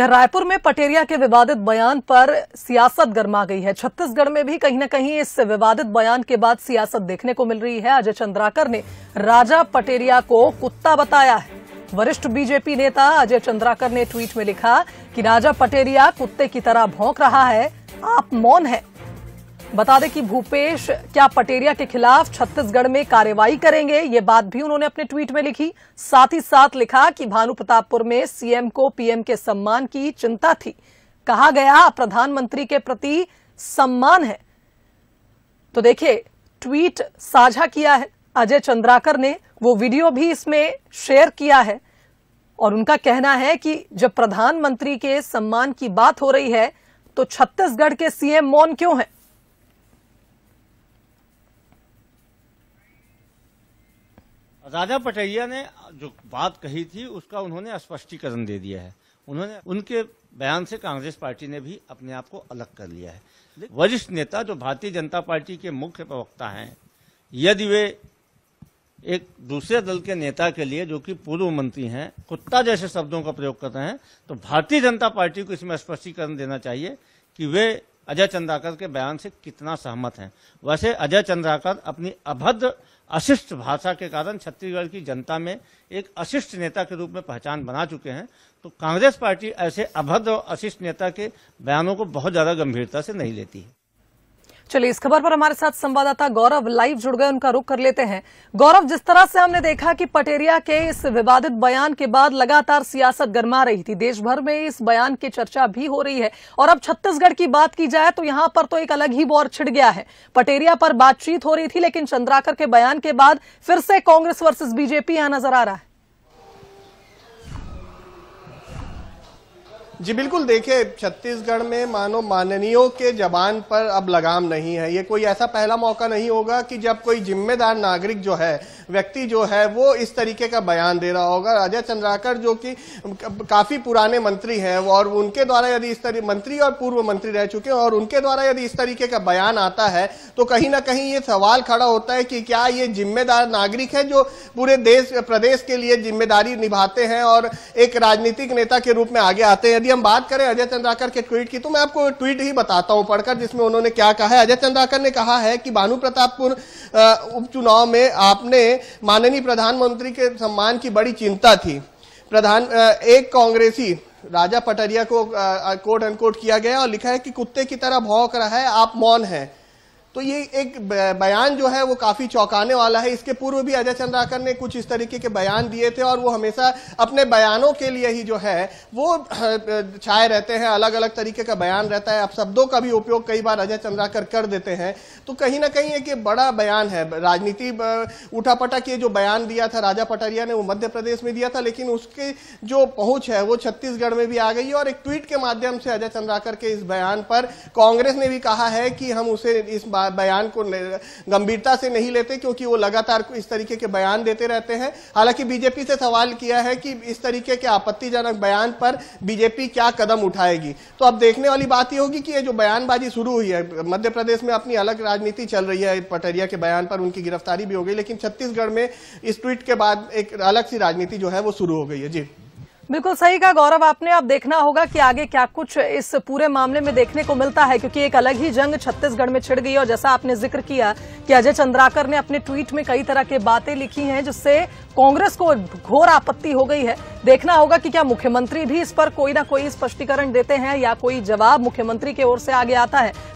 रायपुर में पटेरिया के विवादित बयान पर सियासत गर्मा गई है छत्तीसगढ़ में भी कहीं ना कहीं इस विवादित बयान के बाद सियासत देखने को मिल रही है अजय चंद्राकर ने राजा पटेरिया को कुत्ता बताया है वरिष्ठ बीजेपी नेता अजय चंद्राकर ने ट्वीट में लिखा कि राजा पटेरिया कुत्ते की तरह भौंक रहा है आप मौन है बता दें कि भूपेश क्या पटेरिया के खिलाफ छत्तीसगढ़ में कार्रवाई करेंगे ये बात भी उन्होंने अपने ट्वीट में लिखी साथ ही साथ लिखा कि भानु प्रतापपुर में सीएम को पीएम के सम्मान की चिंता थी कहा गया प्रधानमंत्री के प्रति सम्मान है तो देखिए ट्वीट साझा किया है अजय चंद्राकर ने वो वीडियो भी इसमें शेयर किया है और उनका कहना है कि जब प्रधानमंत्री के सम्मान की बात हो रही है तो छत्तीसगढ़ के सीएम मौन क्यों है राजा पटैया ने जो बात कही थी उसका उन्होंने स्पष्टीकरण दे दिया है उन्होंने उनके बयान से कांग्रेस पार्टी ने भी अपने आप को अलग कर लिया है वरिष्ठ नेता जो भारतीय जनता पार्टी के मुख्य प्रवक्ता हैं यदि वे एक दूसरे दल के नेता के लिए जो कि पूर्व मंत्री हैं कुत्ता जैसे शब्दों का प्रयोग कर रहे हैं तो भारतीय जनता पार्टी को इसमें स्पष्टीकरण देना चाहिए कि वे अजय चंद्राकर के बयान से कितना सहमत हैं वैसे अजय चंद्राकर अपनी अभद्र अशिष्ट भाषा के कारण छत्तीसगढ़ की जनता में एक अशिष्ट नेता के रूप में पहचान बना चुके हैं तो कांग्रेस पार्टी ऐसे अभद्र और अशिष्ट नेता के बयानों को बहुत ज़्यादा गंभीरता से नहीं लेती है चलिए इस खबर पर हमारे साथ संवाददाता गौरव लाइव जुड़ गए उनका रुख कर लेते हैं गौरव जिस तरह से हमने देखा कि पटेरिया के इस विवादित बयान के बाद लगातार सियासत गरमा रही थी देश भर में इस बयान की चर्चा भी हो रही है और अब छत्तीसगढ़ की बात की जाए तो यहां पर तो एक अलग ही बॉर छिड़ गया है पटेरिया पर बातचीत हो रही थी लेकिन चंद्राकर के बयान के बाद फिर से कांग्रेस वर्सेज बीजेपी यहां नजर आ रहा है जी बिल्कुल देखिए छत्तीसगढ़ में मानो माननीयों के जबान पर अब लगाम नहीं है ये कोई ऐसा पहला मौका नहीं होगा कि जब कोई जिम्मेदार नागरिक जो है व्यक्ति जो है वो इस तरीके का बयान दे रहा होगा अजय चंद्राकर जो कि काफी पुराने मंत्री हैं और उनके द्वारा यदि इस तरीके मंत्री और पूर्व मंत्री रह चुके हैं और उनके द्वारा यदि इस तरीके का बयान आता है तो कहीं ना कहीं ये सवाल खड़ा होता है कि क्या ये जिम्मेदार नागरिक है जो पूरे देश प्रदेश के लिए जिम्मेदारी निभाते हैं और एक राजनीतिक नेता के रूप में आगे आते हैं यदि हम बात करें अजय चंद्राकर के ट्वीट की तो मैं आपको ट्वीट ही बताता हूं पढ़कर जिसमें उन्होंने क्या कहा है अजय चंद्राकर ने कहा है कि भानु प्रतापपुर उपचुनाव में आपने माननीय प्रधानमंत्री के सम्मान की बड़ी चिंता थी प्रधान एक कांग्रेसी राजा पटरिया को कोट अनकोट किया गया और लिखा है कि कुत्ते की तरह भौंक रहा है आप मौन हैं तो ये एक बयान जो है वो काफ़ी चौंकाने वाला है इसके पूर्व भी अजय चंद्राकर ने कुछ इस तरीके के बयान दिए थे और वो हमेशा अपने बयानों के लिए ही जो है वो छाए रहते हैं अलग अलग तरीके का बयान रहता है अब शब्दों का भी उपयोग कई बार अजय चंद्राकर कर देते हैं तो कहीं ना कहीं एक बड़ा बयान है राजनीति उठा पटक ये जो बयान दिया था राजा पटरिया ने वो मध्य प्रदेश में दिया था लेकिन उसके जो पहुंच है वो छत्तीसगढ़ में भी आ गई और एक ट्वीट के माध्यम से अजय चंद्राकर के इस बयान पर कांग्रेस ने भी कहा है कि हम उसे इस बार बयान को गंभीरता से नहीं लेते क्योंकि वो लगातार इस तरीके के बयान देते रहते हैं हालांकि बीजेपी से सवाल किया है कि इस तरीके के आपत्तिजनक बयान पर बीजेपी क्या कदम उठाएगी तो अब देखने वाली बात यह होगी कि ये जो बयानबाजी शुरू हुई है मध्य प्रदेश में अपनी अलग राजनीति चल रही है पटरिया के बयान पर उनकी गिरफ्तारी भी हो गई लेकिन छत्तीसगढ़ में इस ट्वीट के बाद एक अलग सी राजनीति जो है वो शुरू हो गई है जी बिल्कुल सही कहा गौरव आपने अब आप देखना होगा कि आगे क्या कुछ इस पूरे मामले में देखने को मिलता है क्योंकि एक अलग ही जंग छत्तीसगढ़ में छिड़ गई और जैसा आपने जिक्र किया कि अजय चंद्राकर ने अपने ट्वीट में कई तरह की बातें लिखी हैं जिससे कांग्रेस को घोर आपत्ति हो गई है देखना होगा कि क्या मुख्यमंत्री भी इस पर कोई ना कोई स्पष्टीकरण देते हैं या कोई जवाब मुख्यमंत्री की ओर से आगे आता है